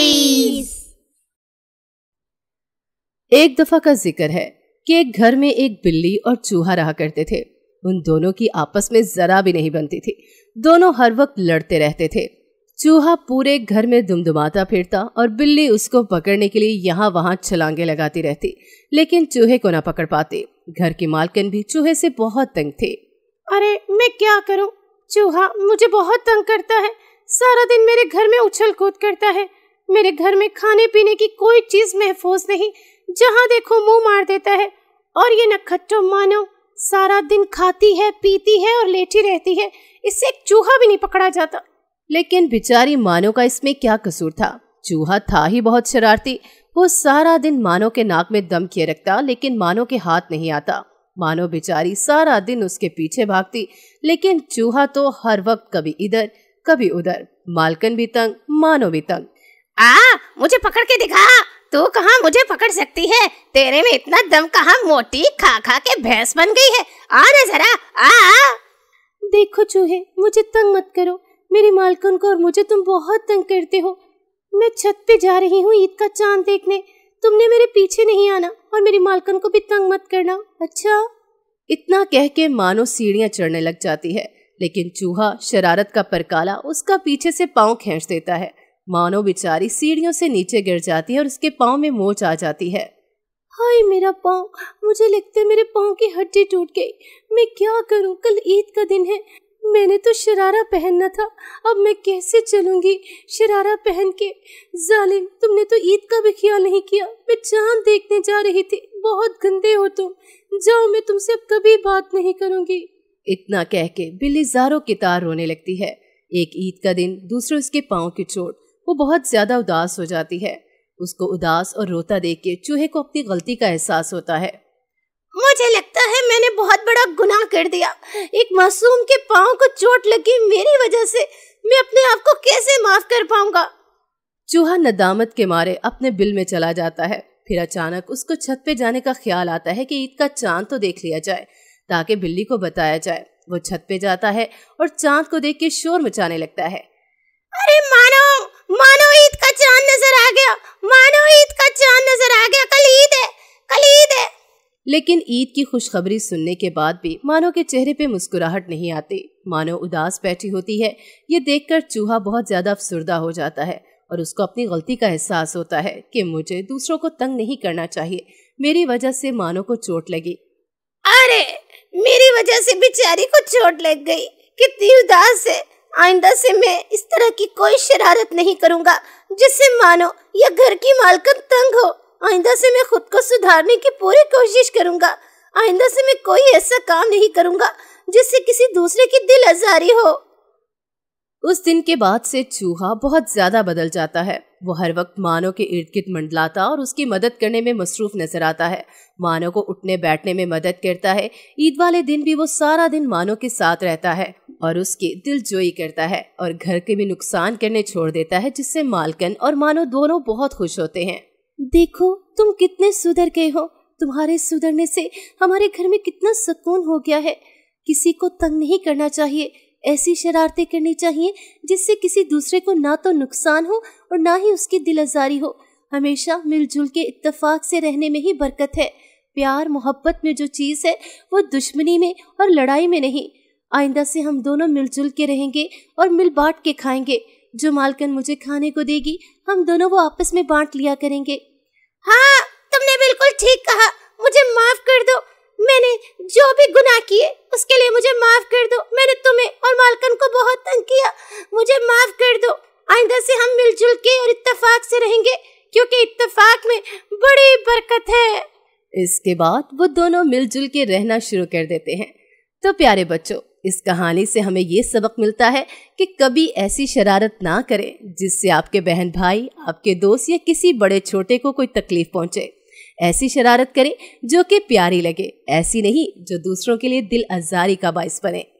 stories एक दफा का जिक्र है कि एक घर में एक बिल्ली और चूहा रहा करते थे उन दोनों की आपस में जरा भी नहीं बनती थी दोनों हर वक्त लड़ते रहते थे चूहा पूरे घर में दुमदुमाता फिरता और बिल्ली उसको पकड़ने के लिए यहाँ वहाँ छलांगे लगाती रहती लेकिन चूहे को ना पकड़ पाते घर की मालकिन भी चूहे से बहुत तंग थे अरे मैं क्या करूँ चूहा मुझे बहुत तंग करता है सारा दिन मेरे घर में उछल कूद करता है मेरे घर में खाने पीने की कोई चीज महफूज नहीं जहाँ देखो मुंह मार देता है और ये नखट्टो मानो सारा दिन खाती है पीती है और लेटी रहती है इससे एक चूहा भी नहीं पकड़ा जाता लेकिन बेचारी मानो का इसमें क्या कसूर था चूहा था ही बहुत शरारती वो सारा दिन मानो के नाक में दम किए रखता लेकिन मानो के हाथ नहीं आता मानो बेचारी सारा दिन उसके पीछे भागती लेकिन चूहा तो हर वक्त कभी इधर कभी उधर मालकन भी तंग मानो भी तंग आ मुझे पकड़ के दिखा तू कहा मुझे पकड़ सकती है तेरे में इतना दम कहा मोटी खा खा के भैंस बन गई है आ ना जरा आ देखो चूहे मुझे तंग मत करो मेरे मालकन को और मुझे तुम बहुत तंग करते हो मैं छत पे जा रही हूँ ईद का चांद देखने तुमने मेरे पीछे नहीं आना और मेरी मालकन को भी तंग मत करना अच्छा इतना कह के मानो सीढ़ियाँ चढ़ने लग जाती है लेकिन चूहा शरारत का परकाला उसका पीछे से पाँव खींच देता है मानो बिचारी सीढ़ियों से नीचे गिर जाती है और उसके पाँव में मोच आ जाती है हाय मेरा पाँव मुझे लगता है मेरे पाँव की हड्डी टूट गई मैं क्या करूँ कल ईद का दिन है मैंने तो शरारा पहनना था अब मैं कैसे चलूंगी शरारा पहन के जालिम तुमने तो ईद का भी ख्याल नहीं किया मैं चांद देखने जा रही थी बहुत गंदे हो तुम जाओ मैं तुमसे अब कभी बात नहीं करूंगी इतना कह के बिल्ली जारो की तार रोने लगती है एक ईद का दिन दूसरे उसके पाँव की चोट वो बहुत ज्यादा उदास हो जाती है उसको उदास और रोता देख के चूहे को अपनी गलती का एहसास होता है मुझे लगता है मैंने बहुत बड़ा गुनाह कर दिया एक मासूम के पाँव को चोट लगी मेरी वजह से मैं अपने आप को कैसे माफ कर पाऊंगा चूहा नदामत के मारे अपने बिल में चला जाता है फिर अचानक उसको छत पे जाने का ख्याल आता है कि ईद का चांद तो देख लिया जाए ताकि बिल्ली को बताया जाए वो छत पे जाता है और चांद को देख के शोर मचाने लगता है अरे मानो मानो ईद का चांद नजर आ गया मानो ईद का चांद नजर आ गया कल ईद है कल ईद है लेकिन ईद की खुशखबरी सुनने के बाद भी मानो के चेहरे पे मुस्कुराहट नहीं आती मानो उदास बैठी होती है ये देखकर चूहा बहुत ज्यादा अफसरदा हो जाता है और उसको अपनी गलती का एहसास होता है कि मुझे दूसरों को तंग नहीं करना चाहिए मेरी वजह से मानो को चोट लगी अरे मेरी वजह से बेचारी को चोट लग गई कितनी उदास है आ인다เส મેં ઇસ طرح કી કોઈ શરારત નહીં કરુંગા જિસસે માનો યહ ઘર કી માલકત તંગ હો આ인다เส મેં ખુદ કો સુધારને કી પૂરી કોશિશ કરુંગા આ인다เส મેં કોઈ એસા કામ નહીં કરુંગા જિસસે કિસી દૂસરે કી દિલ અઝારી હો उस दिन के बाद से चूहा बहुत ज्यादा बदल जाता है वो हर वक्त मानो के इर्द गिर्द मंडलाता और उसकी मदद करने में मसरूफ नजर आता है मानो को उठने बैठने में मदद करता है ईद वाले दिन भी वो सारा दिन मानो के साथ रहता है और उसकी जोई करता है और घर के भी नुकसान करने छोड़ देता है जिससे मालकन और मानो दोनों बहुत खुश होते हैं देखो तुम कितने सुधर गए हो तुम्हारे सुधरने से हमारे घर में कितना सुकून हो गया है किसी को तंग नहीं करना चाहिए ऐसी शरारतें करनी चाहिए जिससे किसी दूसरे को ना तो नुकसान हो और ना ही उसकी दिल आजारी हो हमेशा मिलजुल के इत्तेफाक से रहने में ही बरकत है प्यार मोहब्बत में जो चीज़ है वो दुश्मनी में और लड़ाई में नहीं आइंदा से हम दोनों मिलजुल के रहेंगे और मिल बांट के खाएंगे जो मालकन मुझे खाने को देगी हम दोनों वो आपस में बांट लिया करेंगे हाँ तुमने बिल्कुल ठीक कहा मुझे माफ कर दो मैंने जो भी गुनाह किए उसके लिए मुझे माफ कर दो मैंने तुम्हें मालकन को बहुत तंग किया मुझे माफ़ कर दो आइंदा से हम मिलजुल के और इत्तेफाक से रहेंगे क्योंकि इत्तेफाक में बड़ी बरकत है इसके बाद वो दोनों मिलजुल के रहना शुरू कर देते हैं तो प्यारे बच्चों इस कहानी से हमें ये सबक मिलता है कि कभी ऐसी शरारत ना करें जिससे आपके बहन भाई आपके दोस्त या किसी बड़े छोटे को कोई तकलीफ पहुंचे ऐसी शरारत करें जो कि प्यारी लगे ऐसी नहीं जो दूसरों के लिए दिल आजारी का बायस बने